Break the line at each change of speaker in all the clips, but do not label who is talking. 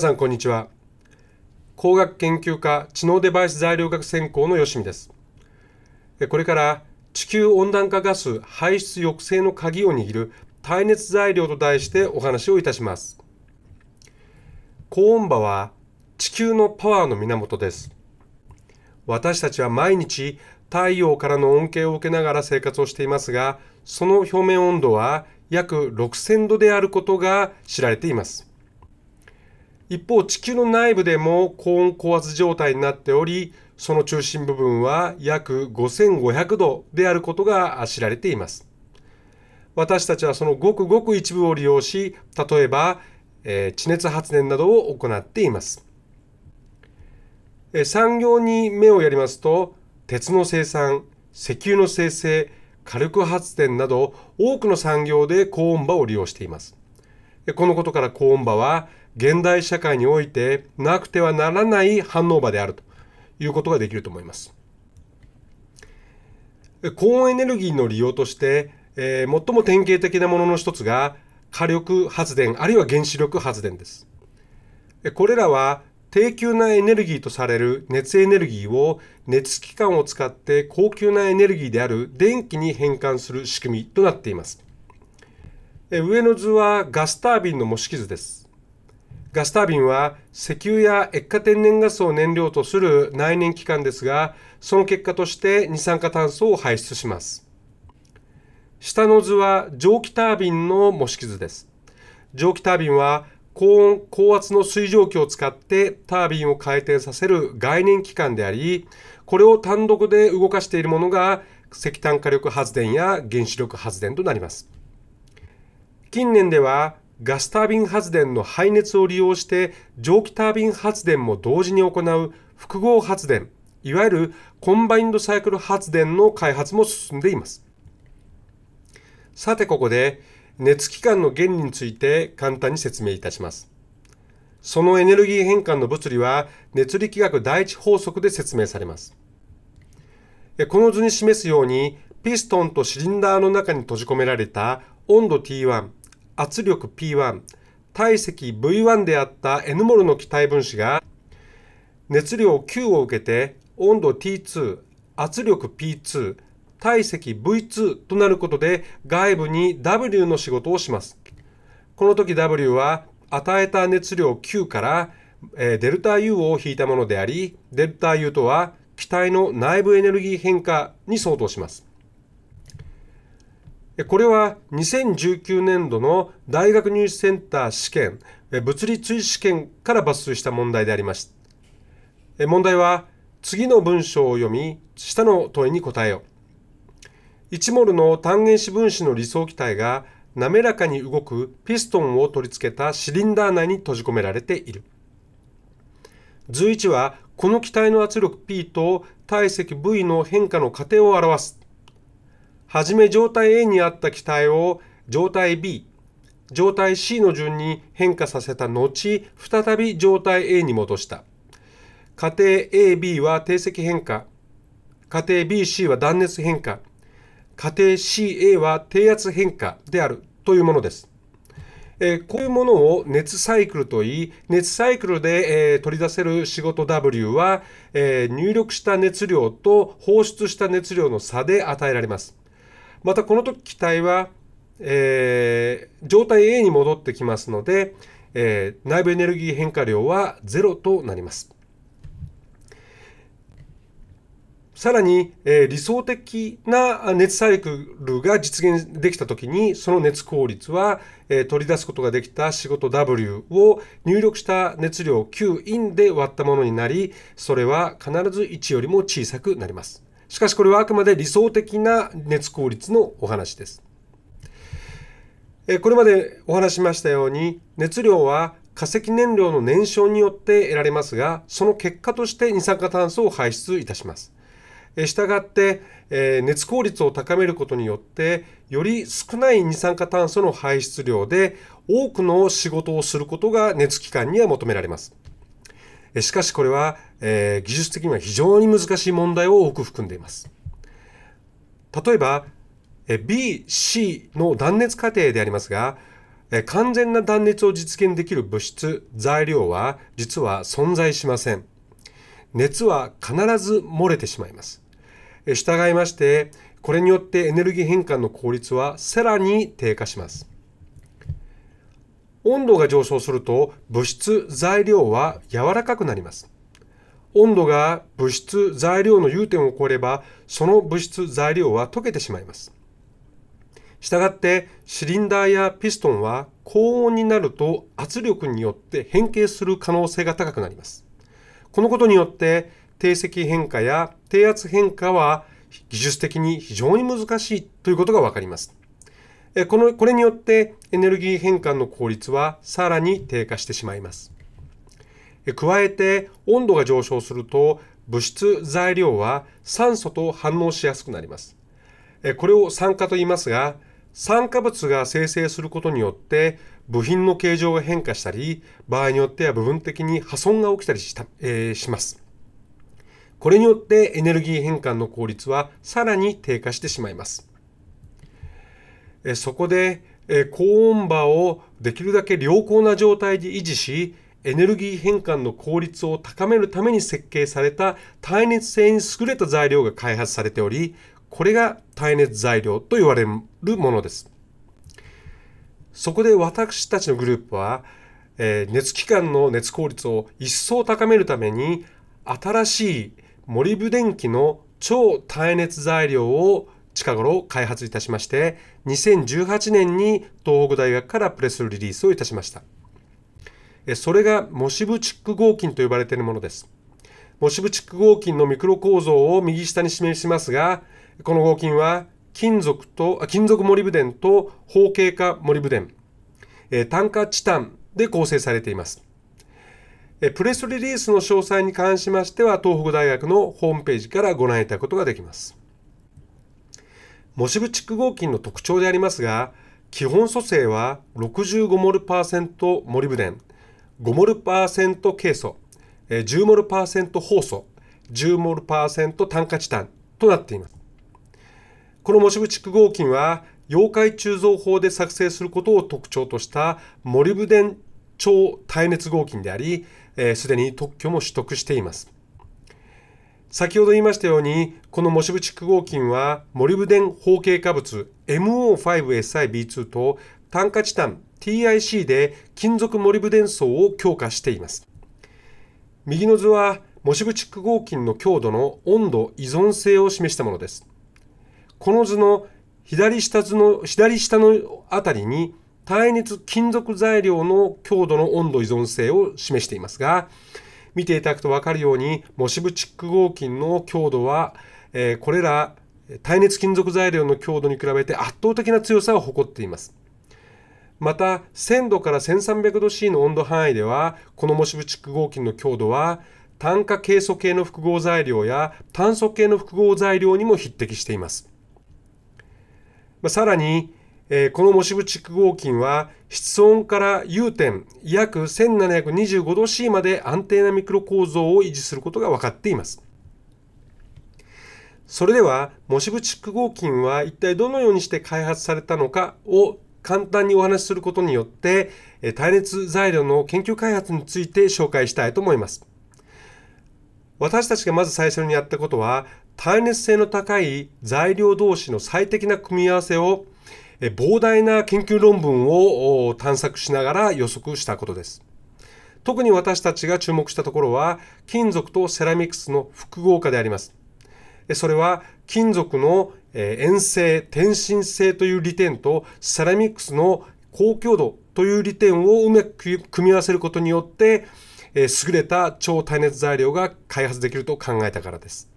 さんこんにちは工学研究科知能デバイス材料学専攻の吉見ですこれから地球温暖化ガス排出抑制の鍵を握る耐熱材料と題してお話をいたします高温波は地球のパワーの源です私たちは毎日太陽からの恩恵を受けながら生活をしていますがその表面温度は約6000度であることが知られています一方、地球の内部でも高温高圧状態になっており、その中心部分は約5500度であることが知られています。私たちはそのごくごく一部を利用し、例えば、えー、地熱発電などを行っています。えー、産業に目をやりますと、鉄の生産、石油の生成、火力発電など多くの産業で高温場を利用しています。このことから高温場は現代社会においてなくてはならない反応場であるということができると思います。高温エネルギーの利用として、えー、最も典型的なものの一つが火力発電あるいは原子力発電です。これらは低級なエネルギーとされる熱エネルギーを熱機関を使って高級なエネルギーである電気に変換する仕組みとなっています。上の図はガスタービンの模式図です。ガスタービンは石油や液化天然ガスを燃料とする内燃機関ですが、その結果として二酸化炭素を排出します。下の図は蒸気タービンの模式図です。蒸気タービンは高温、高圧の水蒸気を使ってタービンを回転させる概念機関であり、これを単独で動かしているものが石炭火力発電や原子力発電となります。近年ではガスタービン発電の排熱を利用して蒸気タービン発電も同時に行う複合発電、いわゆるコンバインドサイクル発電の開発も進んでいます。さてここで熱機関の原理について簡単に説明いたします。そのエネルギー変換の物理は熱力学第一法則で説明されます。この図に示すようにピストンとシリンダーの中に閉じ込められた温度 T1、圧力 P1 体積 V1 であった N モルの気体分子が熱量 Q を受けて温度 T2 圧力 P2 体積 V2 となることで外部に W の仕事をしますこの時 W は与えた熱量 Q からデルタ U を引いたものでありデルタ U とは気体の内部エネルギー変化に相当しますこれは2019年度の大学入試センター試験、物理追試験から抜粋した問題でありました。問題は、次の文章を読み、下の問いに答えよう。1モルの単原子分子の理想気体が滑らかに動くピストンを取り付けたシリンダー内に閉じ込められている。図1は、この気体の圧力 P と体積 V の変化の過程を表す。はじめ状態 A にあった気体を状態 B、状態 C の順に変化させた後、再び状態 A に戻した。過程 AB は定積変化、過程 BC は断熱変化、過程 CA は低圧変化であるというものです。えこういうものを熱サイクルといい、熱サイクルで、え取り出せる仕事 W は、え入力した熱量と放出した熱量の差で与えられます。またこの時気体は、えー、状態 A に戻ってきますので、えー、内部エネルギー変化量は0となります。さらに、えー、理想的な熱サイクルが実現できた時にその熱効率は、えー、取り出すことができた仕事 W を入力した熱量 Q インで割ったものになりそれは必ず1よりも小さくなります。しかしこれはあくまで理想的な熱効率のお話です。これまでお話しましたように熱量は化石燃料の燃焼によって得られますがその結果として二酸化炭素を排出いたします。したがって熱効率を高めることによってより少ない二酸化炭素の排出量で多くの仕事をすることが熱機関には求められます。しかしこれは、えー、技術的には非常に難しい問題を多く含んでいます。例えば、え B、C の断熱過程でありますが、え完全な断熱を実現できる物質、材料は実は存在しません。熱は必ず漏れてしまいます。従いまして、これによってエネルギー変換の効率はさらに低下します。温度が上昇すると物質材料は柔らかくなります。温度が物質材料の融点を超えればその物質材料は溶けてしまいます。したがってシリンダーやピストンは高温になると圧力によって変形する可能性が高くなります。このことによって定積変化や低圧変化は技術的に非常に難しいということがわかります。このこれによってエネルギー変換の効率はさらに低下してしまいます加えて温度が上昇すると物質材料は酸素と反応しやすくなりますこれを酸化と言いますが酸化物が生成することによって部品の形状が変化したり場合によっては部分的に破損が起きたりした、えー、しますこれによってエネルギー変換の効率はさらに低下してしまいますえそこで、え高温場をできるだけ良好な状態で維持しエネルギー変換の効率を高めるために設計された耐熱性に優れた材料が開発されておりこれが耐熱材料と言われるものですそこで私たちのグループは、え熱機関の熱効率を一層高めるために新しいモリブ電機の超耐熱材料を近頃開発いたしまして、2018年に東北大学からプレスリリースをいたしました。それがモシブチック合金と呼ばれているものです。モシブチック合金のミクロ構造を右下に示しますが、この合金は金属と、金属モリブデンと方形化モリブデン、炭化チタンで構成されています。プレスリリースの詳細に関しましては、東北大学のホームページからご覧いただくことができます。モシブチック合金の特徴でありますが、基本組成は65モルパーセントモリブデン、5モルパーセントケイ素、10モルパーセントホウ素、10モルパーセント炭化チタンとなっています。このモシブチック合金は、溶解鋳造法で作成することを特徴としたモリブデン超耐熱合金であり、す、えー、に特許も取得しています。先ほど言いましたように、このモシブチック合金は、モリブデン方形化物 MO5SIB2 と炭化チタン TIC で金属モリブデン層を強化しています。右の図は、モシブチック合金の強度の温度依存性を示したものです。この図の左下図の、左下のあたりに、耐熱金属材料の強度の温度依存性を示していますが、見ていただくと分かるようにモシブチック合金の強度は、えー、これら耐熱金属材料の強度に比べて圧倒的な強さを誇っていますまた1000度から1 3 0 0度 c の温度範囲ではこのモシブチック合金の強度は炭化ケイ素系の複合材料や炭素系の複合材料にも匹敵しています、まあ、さらにえこのモシブチック合金は室温から融点約1725度 C まで安定なミクロ構造を維持することが分かっています。それではモシブチック合金は一体どのようにして開発されたのかを簡単にお話しすることによって耐熱材料の研究開発について紹介したいと思います。私たちがまず最初にやったことは耐熱性の高い材料同士の最適な組み合わせを膨大な研究論文を探索しながら予測したことです。特に私たちが注目したところは金属とセラミックスの複合化であります。それは金属の遠性、転身性という利点とセラミックスの高強度という利点をうまく組み合わせることによって優れた超耐熱材料が開発できると考えたからです。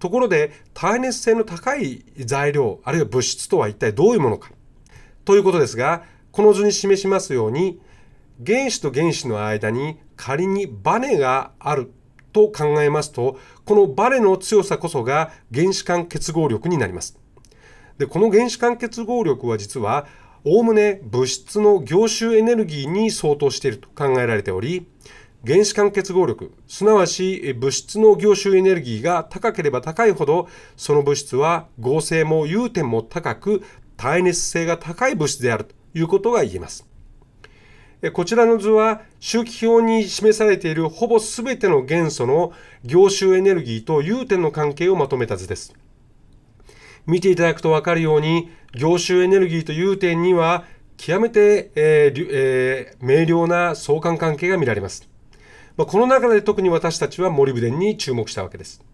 ところで耐熱性の高い材料あるいは物質とは一体どういうものかということですがこの図に示しますように原子と原子の間に仮にバネがあると考えますとこのバネの強さこそが原子間結合力になりますでこの原子間結合力は実はおおむね物質の凝集エネルギーに相当していると考えられており原子間結合力すなわち物質の凝集エネルギーが高ければ高いほどその物質は合成も融点も高く耐熱性が高い物質であるということが言えますこちらの図は周期表に示されているほぼ全ての元素の凝集エネルギーと融点の関係をまとめた図です見ていただくと分かるように凝集エネルギーと融点には極めて、えーえー、明瞭な相関関係が見られますまあ、この中で特に私たちはモリブデンに注目したわけです。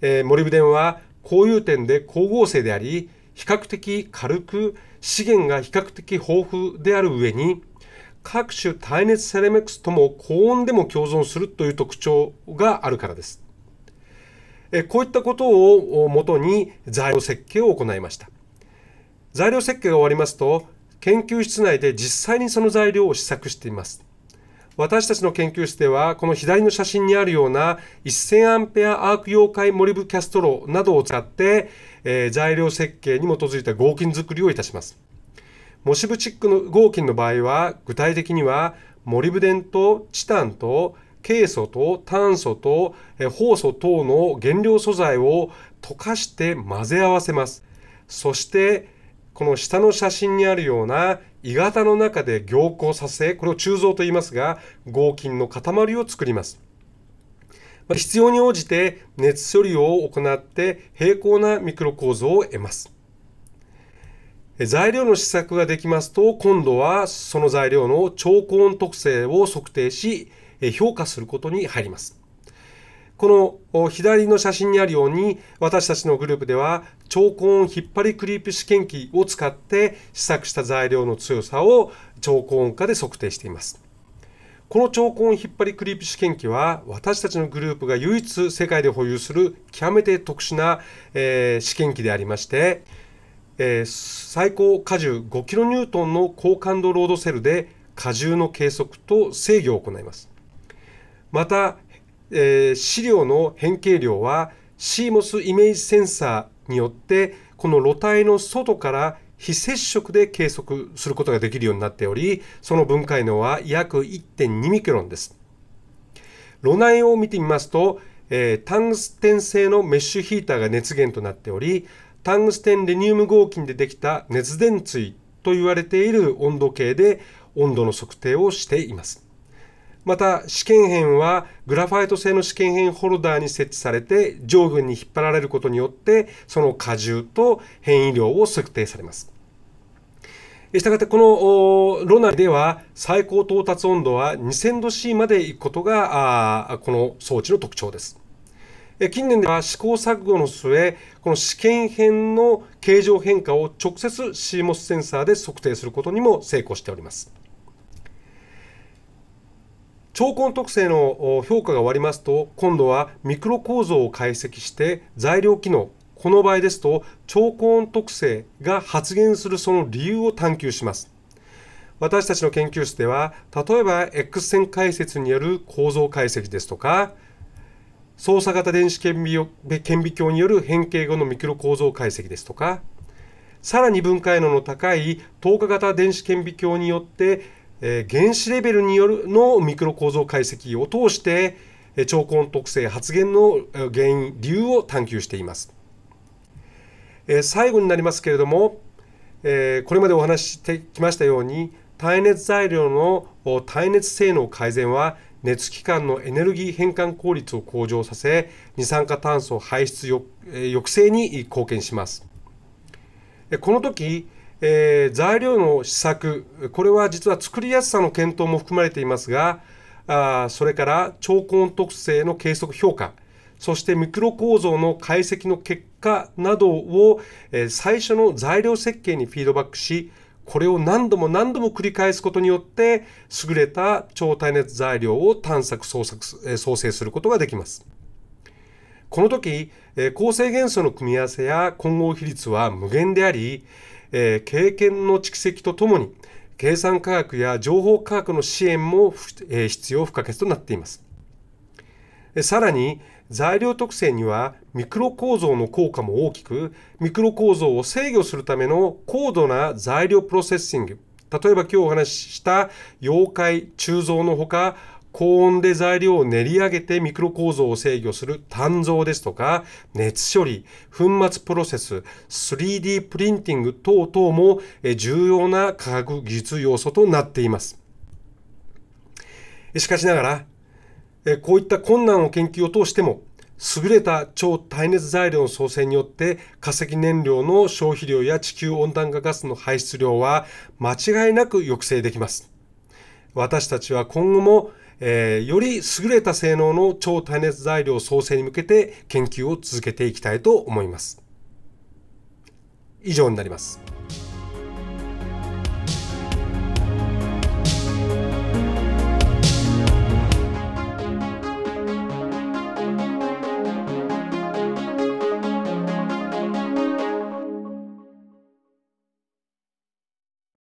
えー、モリブデンはこういう点で光合成であり、比較的軽く、資源が比較的豊富である上に、各種耐熱セレメックスとも高温でも共存するという特徴があるからです。えこういったことをもとに材料設計を行いました。材料設計が終わりますと、研究室内で実際にその材料を試作しています。私たちの研究室ではこの左の写真にあるような1000アンペアアーク溶解モリブキャストローなどを使って、えー、材料設計に基づいた合金作りをいたします。モシブチックの合金の場合は具体的にはモリブデンとチタンとケイ素と炭素と酵素等の原料素材を溶かして混ぜ合わせます。そしてこの下の写真にあるような鋳型の中で凝固させ、これを鋳造と言いますが、合金の塊を作ります。ま必要に応じて熱処理を行って平行なミクロ構造を得ます。材料の試作ができますと、今度はその材料の超高温特性を測定し、評価することに入ります。この左の写真にあるように私たちのグループでは超高音引っ張りクリープ試験機を使って試作した材料の強さを超高音化で測定しています。この超高音引っ張りクリープ試験機は私たちのグループが唯一世界で保有する極めて特殊な、えー、試験機でありましてえー、最高荷重 5kN の高感度ロードセルで荷重の計測と制御を行いますまたえー、資料の変形量は CMOS イメージセンサーによってこの露体の外から非接触で計測することができるようになっておりその分解能は約1.2ミクロンです露内を見てみますと、えー、タングステン製のメッシュヒーターが熱源となっておりタングステンレニウム合金でできた熱電対と言われている温度計で温度の測定をしていますまた試験片はグラファイト製の試験片ホルダーに設置されて上部に引っ張られることによってその荷重と変異量を測定されますしたがってこのロナでは最高到達温度は2000 ° C までいくことがこの装置の特徴です近年では試行錯誤の末この試験片の形状変化を直接 CMOS センサーで測定することにも成功しております超根特性の評価が終わりますと今度はミクロ構造を解析して材料機能この場合ですと超根特性が発現するその理由を探求します私たちの研究室では例えば X 線解説による構造解析ですとか操作型電子顕微鏡による変形後のミクロ構造解析ですとかさらに分解能の高い透過型電子顕微鏡によってえー、原子レベルによるのミクロ構造解析を通して、えー、候根特性発現の原因理由を探求しています、えー、最後になりますけれども、えー、これまでお話ししてきましたように耐熱材料の耐熱性能改善は熱機関のエネルギー変換効率を向上させ二酸化炭素排出抑制に貢献しますこの時えー、材料の試作これは実は作りやすさの検討も含まれていますがあそれから超高温特性の計測評価そしてミクロ構造の解析の結果などを、えー、最初の材料設計にフィードバックしこれを何度も何度も繰り返すことによって優れた超耐熱材料を探索創作、えー、創生することができます。この時、構成元素の組み合わせや混合比率は無限であり、えー、経験の蓄積とともに計算科学や情報科学の支援も、えー、必要不可欠となっています。さらに材料特性にはミクロ構造の効果も大きくミクロ構造を制御するための高度な材料プロセッシング例えば今日お話しした溶解鋳造のほか高温で材料を練り上げてミクロ構造を制御する鍛造ですとか、熱処理、粉末プロセス、3D プリンティング等々も重要な科学技術要素となっています。しかしながら、こういった困難を研究を通しても、優れた超耐熱材料の創生によって化石燃料の消費量や地球温暖化ガスの排出量は間違いなく抑制できます。私たちは今後もえー、より優れた性能の超耐熱材料創生に向けて研究を続けていきたいと思います。以上になります。